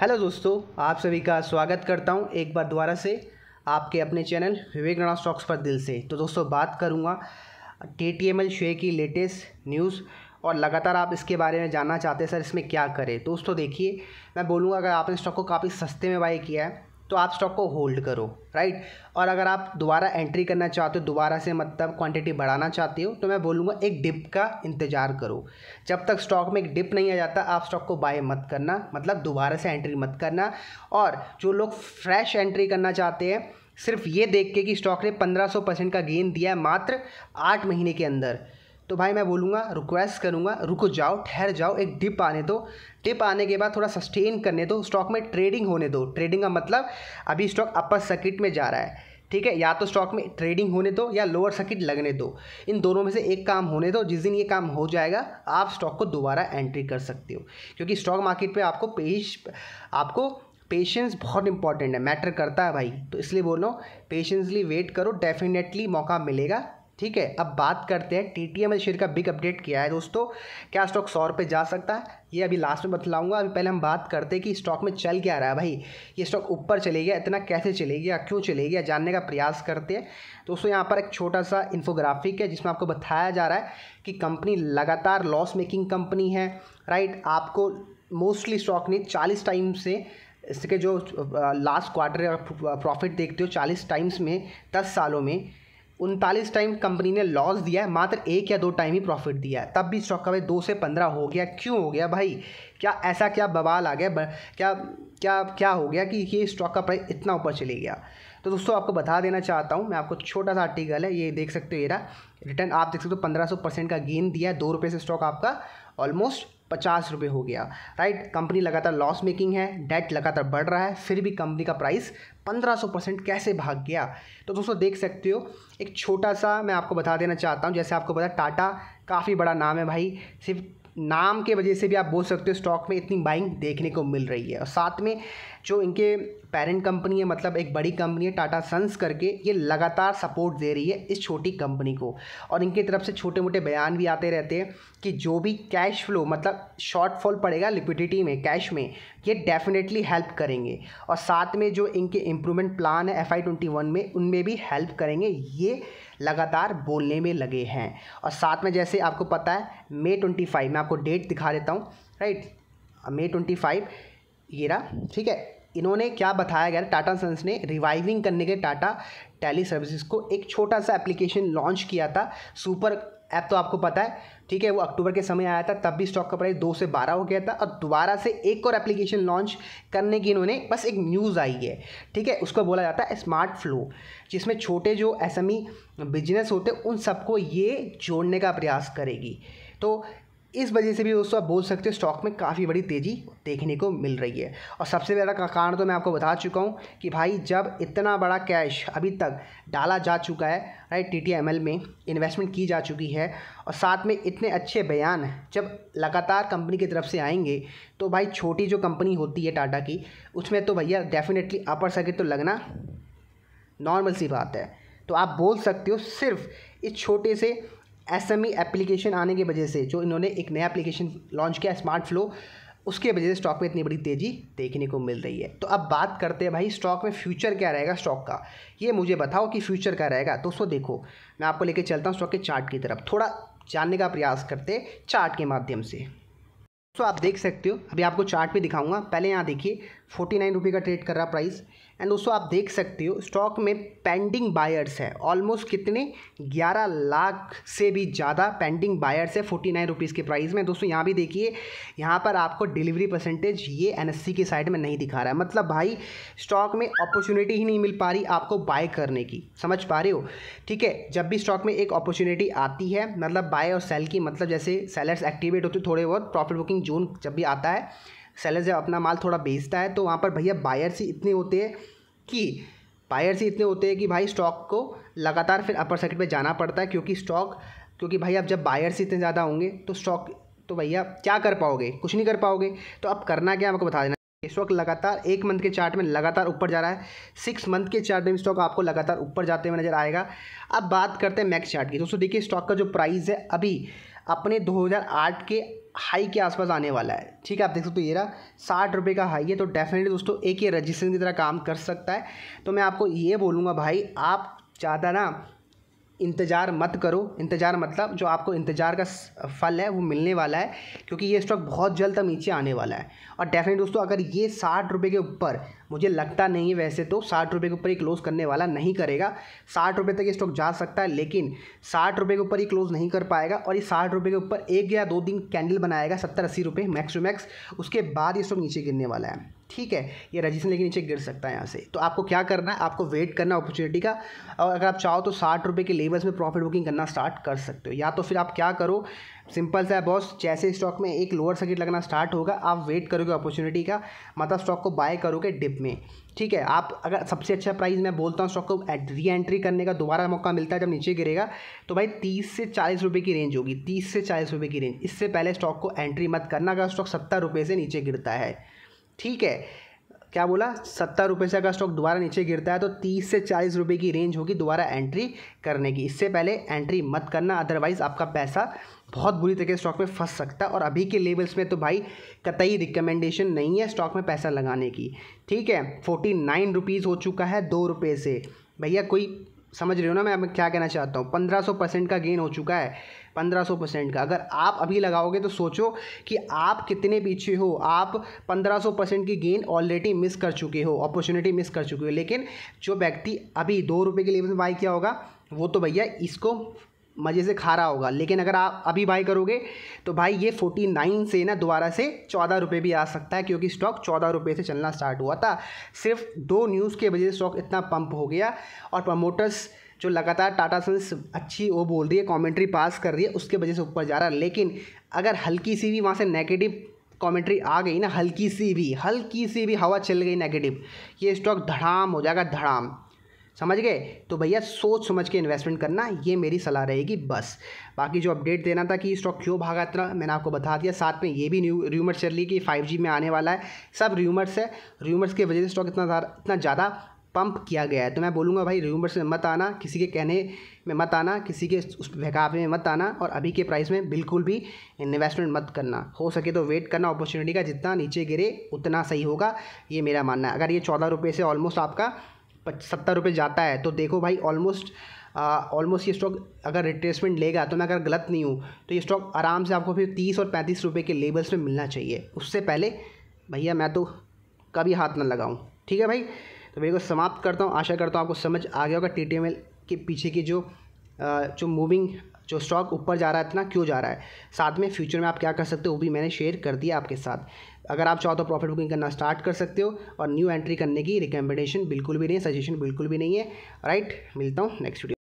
hello दोस्तों आप सभी का स्वागत करता हूं एक बार दोबारा से आपके अपने चैनल विवेक राणा स्टॉक्स पर दिल से तो दोस्तों बात करूंगा के टी एम एल शेयर की लेटेस्ट न्यूज़ और लगातार आप इसके बारे में जानना चाहते हैं सर इसमें क्या करें दोस्तों देखिए मैं बोलूँगा अगर आपने स्टॉक को काफ़ी सस्ते में बाई किया है तो आप स्टॉक को होल्ड करो राइट और अगर आप दोबारा एंट्री करना चाहते हो दोबारा से मतलब क्वांटिटी बढ़ाना चाहते हो तो मैं बोलूँगा एक डिप का इंतज़ार करो जब तक स्टॉक में एक डिप नहीं आ जाता आप स्टॉक को बाय मत करना मतलब दोबारा से एंट्री मत करना और जो लोग फ्रेश एंट्री करना चाहते हैं सिर्फ ये देख के कि स्टॉक ने पंद्रह परसेंट का गेन दिया है मात्र आठ महीने के अंदर तो भाई मैं बोलूँगा रिक्वेस्ट करूँगा रुको जाओ ठहर जाओ एक डिप आने दो डिप आने के बाद थोड़ा सस्टेन करने दो स्टॉक में ट्रेडिंग होने दो ट्रेडिंग का मतलब अभी स्टॉक अपर सर्किट में जा रहा है ठीक है या तो स्टॉक में ट्रेडिंग होने दो या लोअर सर्किट लगने दो इन दोनों में से एक काम होने दो जिस दिन ये काम हो जाएगा आप स्टॉक को दोबारा एंट्री कर सकते हो क्योंकि स्टॉक मार्केट में आपको पेश आपको पेशेंस बहुत इंपॉर्टेंट है मैटर करता है भाई तो इसलिए बोल रहा हूँ पेशेंसली वेट करो डेफिनेटली मौका मिलेगा ठीक है अब बात करते हैं टी टी एम शेयर का बिग अपडेट किया है दोस्तों क्या स्टॉक सौ रुपये जा सकता है ये अभी लास्ट में बतलाऊंगा अभी पहले हम बात करते हैं कि स्टॉक में चल क्या रहा है भाई ये स्टॉक ऊपर चले गया इतना कैसे चले गया क्यों चले गया जानने का प्रयास करते हैं दोस्तों यहाँ पर एक छोटा सा इन्फोग्राफिक है जिसमें आपको बताया जा रहा है कि कंपनी लगातार लॉस मेकिंग कंपनी है राइट आपको मोस्टली स्टॉक ने चालीस टाइम से इसके जो लास्ट क्वार्टर प्रॉफिट देखते हो चालीस टाइम्स में दस सालों में उनतालीस टाइम कंपनी ने लॉस दिया है मात्र एक या दो टाइम ही प्रॉफिट दिया है तब भी स्टॉक का भाई दो से पंद्रह हो गया क्यों हो गया भाई क्या ऐसा क्या बवाल आ गया क्या क्या क्या हो गया कि ये स्टॉक का प्राइस इतना ऊपर चले गया तो दोस्तों आपको बता देना चाहता हूँ मैं आपको छोटा सा आर्टिकल है ये देख सकते हो ये रिटर्न आप देख सकते हो पंद्रह सौ परसेंट का गेन दिया है दो रुपये से स्टॉक आपका ऑलमोस्ट पचास रुपये हो गया राइट कंपनी लगातार लॉस मेकिंग है डेट लगातार बढ़ रहा है फिर भी कंपनी का प्राइस पंद्रह सौ परसेंट कैसे भाग गया तो दोस्तों देख सकते हो एक छोटा सा मैं आपको बता देना चाहता हूँ जैसे आपको पता टाटा काफ़ी बड़ा नाम है भाई सिर्फ नाम के वजह से भी आप बोल सकते हो स्टॉक में इतनी बाइंग देखने को मिल रही है और साथ में जो इनके पेरेंट कंपनी है मतलब एक बड़ी कंपनी है टाटा सन्स करके ये लगातार सपोर्ट दे रही है इस छोटी कंपनी को और इनकी तरफ से छोटे मोटे बयान भी आते रहते हैं कि जो भी कैश फ्लो मतलब शॉर्टफॉल पड़ेगा लिक्विडिटी में कैश में ये डेफिनेटली हेल्प करेंगे और साथ में जो इनके इम्प्रूवमेंट प्लान है एफ आई ट्वेंटी वन में उनमें भी हेल्प करेंगे ये लगातार बोलने में लगे हैं और साथ में जैसे आपको पता है मे ट्वेंटी फाइव मैं आपको डेट दिखा देता हूँ राइट मे ट्वेंटी फाइव रहा ठीक है इन्होंने क्या बताया गया टाटा सन्स ने रिवाइविंग करने के टाटा टैली सर्विसेज को एक छोटा सा एप्लीकेशन लॉन्च किया था सुपर ऐप तो आपको पता है ठीक है वो अक्टूबर के समय आया था तब भी स्टॉक का प्राइस दो से बारह हो गया था और दोबारा से एक और एप्लीकेशन लॉन्च करने की इन्होंने बस एक न्यूज़ आई है ठीक है उसको बोला जाता है स्मार्ट फ्लो जिसमें छोटे जो एस बिजनेस e होते उन सबको ये जोड़ने का प्रयास करेगी तो इस वजह से भी दोस्तों आप बोल सकते हो स्टॉक में काफ़ी बड़ी तेज़ी देखने को मिल रही है और सबसे बड़ा कारण तो मैं आपको बता चुका हूँ कि भाई जब इतना बड़ा कैश अभी तक डाला जा चुका है right T T M L में इन्वेस्टमेंट की जा चुकी है और साथ में इतने अच्छे बयान जब लगातार कंपनी की तरफ से आएंगे तो भाई छोटी जो कंपनी होती है टाटा की उसमें तो भैया डेफिनेटली अपर सर्किट तो लगना नॉर्मल सी बात है तो आप बोल सकते हो सिर्फ इस छोटे से एसएमई एप्लीकेशन e आने की वजह से जो इन्होंने एक नया एप्लीकेशन लॉन्च किया स्मार्ट फ्लो उसके वजह से स्टॉक में इतनी बड़ी तेज़ी देखने को मिल रही है तो अब बात करते हैं भाई स्टॉक में फ्यूचर क्या रहेगा स्टॉक का ये मुझे बताओ कि फ्यूचर क्या रहेगा तो उसको देखो मैं आपको लेके चलता हूँ स्टॉक के चार्ट की तरफ थोड़ा जानने का प्रयास करते चार्ट के माध्यम से तो आप देख सकते हो अभी आपको चार्ट भी दिखाऊंगा पहले यहाँ देखिए फोर्टी नाइन रुपये का ट्रेड कर रहा प्राइस एंड दोस्तों आप देख सकते हो स्टॉक में पेंडिंग बायर्स है ऑलमोस्ट कितने 11 लाख से भी ज़्यादा पेंडिंग बायर्स है फोर्टी नाइन रुपीज़ के प्राइस में दोस्तों यहाँ भी देखिए यहाँ पर आपको डिलीवरी परसेंटेज ये एन के साइड में नहीं दिखा रहा है मतलब भाई स्टॉक में अपॉर्चुनिटी ही नहीं मिल पा रही आपको बाय करने की समझ पा रहे हो ठीक है जब भी स्टॉक में एक अपॉर्चुनिटी आती है मतलब बाय और सेल की मतलब जैसे सेलर्स एक्टिवेट होते थोड़े बहुत प्रॉफिट बुकिंग जोन जब भी आता है सेलर जब अपना माल थोड़ा बेचता है तो वहाँ पर भैया बायर्स ही इतने होते हैं कि बायर्स ही इतने होते हैं कि भाई स्टॉक को लगातार फिर अपर सर्किट पे जाना पड़ता है क्योंकि स्टॉक क्योंकि भाई अब जब बायर्स इतने ज़्यादा होंगे तो स्टॉक तो भैया क्या कर पाओगे कुछ नहीं कर पाओगे तो अब करना क्या आपको बता देना स्टॉक लगातार एक मंथ के चार्ट में लगातार ऊपर जा रहा है सिक्स मंथ के चार्ट में स्टॉक आपको लगातार ऊपर जाते हुए नजर आएगा अब बात करते हैं मैक्स चार्ट की दोस्तों देखिए स्टॉक का जो प्राइस है अभी अपने 2008 के हाई के आसपास आने वाला है ठीक है आप देख सकते हो ये रहा साठ रुपये का हाई है तो डेफिनेटली दोस्तों एक ये रजिस्ट्रेशन की तरह काम कर सकता है तो मैं आपको ये बोलूँगा भाई आप ज़्यादा ना इंतज़ार मत करो इंतज़ार मतलब जो आपको इंतज़ार का फल है वो मिलने वाला है क्योंकि ये स्टॉक बहुत जल्द तक नीचे आने वाला है और डेफिनेट दोस्तों अगर ये साठ रुपये के ऊपर मुझे लगता नहीं है वैसे तो साठ रुपये के ऊपर ही क्लोज़ करने वाला नहीं करेगा साठ रुपये तक ये स्टॉक जा सकता है लेकिन साठ रुपये के ऊपर ही क्लोज़ नहीं कर पाएगा और ये साठ रुपये के ऊपर एक या दो दिन कैंडल बनाएगा सत्तर अस्सी रुपये मैक्स टू मैक्स उसके बाद ये स्टॉक नीचे गिरने वाला है ठीक है ये रजिस्ट्रेशन लेके नीचे गिर सकता है यहाँ से तो आपको क्या करना है आपको वेट करना अपॉर्चुनिटी का और अगर आप चाहो तो साठ रुपये के लेवल्स में प्रॉफिट बुकिंग करना स्टार्ट कर सकते हो या तो फिर आप क्या करो सिंपल सा है बॉस जैसे स्टॉक में एक लोअर सर्किट लगना स्टार्ट होगा आप वेट करोगे अपॉर्चुनिटी का मतलब स्टॉक को बाय करोगे डिप में ठीक है आप अगर सबसे अच्छा प्राइस मैं बोलता हूँ स्टॉक को री एंट्री करने का दोबारा मौका मिलता है जब नीचे गिरेगा तो भाई तीस से चालीस रुपये की रेंज होगी तीस से चालीस रुपये की रेंज इससे पहले स्टॉक को एंट्री मत करना अगर स्टॉक सत्तर रुपये से नीचे गिरता है ठीक है क्या बोला सत्तर रुपये से अगर स्टॉक दोबारा नीचे गिरता है तो तीस से चालीस रुपये की रेंज होगी दोबारा एंट्री करने की इससे पहले एंट्री मत करना अदरवाइज़ आपका पैसा बहुत बुरी तरीके स्टॉक में फंस सकता है और अभी के लेवल्स में तो भाई कतई रिकमेंडेशन नहीं है स्टॉक में पैसा लगाने की ठीक है फोर्टी नाइन रुपीज़ हो चुका है दो रुपये से भैया कोई समझ रहे हो ना मैं क्या कहना चाहता हूँ पंद्रह सौ परसेंट का गेन हो चुका है पंद्रह सौ परसेंट का अगर आप अभी लगाओगे तो सोचो कि आप कितने पीछे हो आप पंद्रह सौ परसेंट की गेन ऑलरेडी मिस कर चुके हो अपॉर्चुनिटी मिस कर चुके हो लेकिन जो व्यक्ति अभी दो रुपये के लिए बाई किया होगा वो तो भैया इसको मज़े से खा रहा होगा लेकिन अगर आप अभी बाई करोगे तो भाई ये फोर्टी नाइन से ना दोबारा से चौदह रुपये भी आ सकता है क्योंकि स्टॉक चौदह रुपये से चलना स्टार्ट हुआ था सिर्फ दो न्यूज़ के वजह से स्टॉक इतना पंप हो गया और प्रमोटर्स जो लगातार टाटा सन्स अच्छी वो बोल रही है कॉमेंट्री पास कर रही है उसके वजह से ऊपर जा रहा है लेकिन अगर हल्की सी भी वहाँ से नेगेटिव कॉमेंट्री आ गई ना हल्की सी भी हल्की सी भी हवा चल गई नेगेटिव ये स्टॉक धड़ाम हो जाएगा धड़ाम समझ गए तो भैया सोच समझ के इन्वेस्टमेंट करना ये मेरी सलाह रहेगी बस बाकी जो अपडेट देना था कि स्टॉक क्यों भागा इतना मैंने आपको बता दिया साथ में ये भी न्यू र्यूमर्स चल रही कि फाइव में आने वाला है सब र्यूमर्स है र्यूमर्स की वजह से स्टॉक इतना इतना ज़्यादा पंप किया गया है तो मैं बोलूँगा भाई र्यूमर्स में मत आना किसी के कहने में मत आना किसी के उस बहकावे में मत आना और अभी के प्राइस में बिल्कुल भी इन्वेस्टमेंट मत करना हो सके तो वेट करना अपॉर्चुनिटी का जितना नीचे गिरे उतना सही होगा ये मेरा मानना है अगर ये चौदह रुपये से ऑलमोस्ट आपका सत्तर रुपये जाता है तो देखो भाई ऑलमोस्ट ऑलमोस्ट ये स्टॉक अगर रिट्रेसमेंट लेगा तो मैं अगर गलत नहीं हूँ तो ये स्टॉक आराम से आपको फिर तीस और पैंतीस रुपये के लेवल्स में मिलना चाहिए उससे पहले भैया मैं तो कभी हाथ ना लगाऊँ ठीक है भाई तो मेरे को समाप्त करता हूँ आशा करता हूँ आपको समझ आ गया होगा टी के पीछे की जो जो मूविंग जो स्टॉक ऊपर जा रहा है इतना क्यों जा रहा है साथ में फ्यूचर में आप क्या कर सकते हो वो भी मैंने शेयर कर दिया आपके साथ अगर आप चाहो तो प्रॉफिट बुकिंग करना स्टार्ट कर सकते हो और न्यू एंट्री करने की रिकमेंडेशन बिल्कुल भी नहीं है सजेशन बिल्कुल भी नहीं है राइट मिलता हूँ नेक्स्ट वीडियो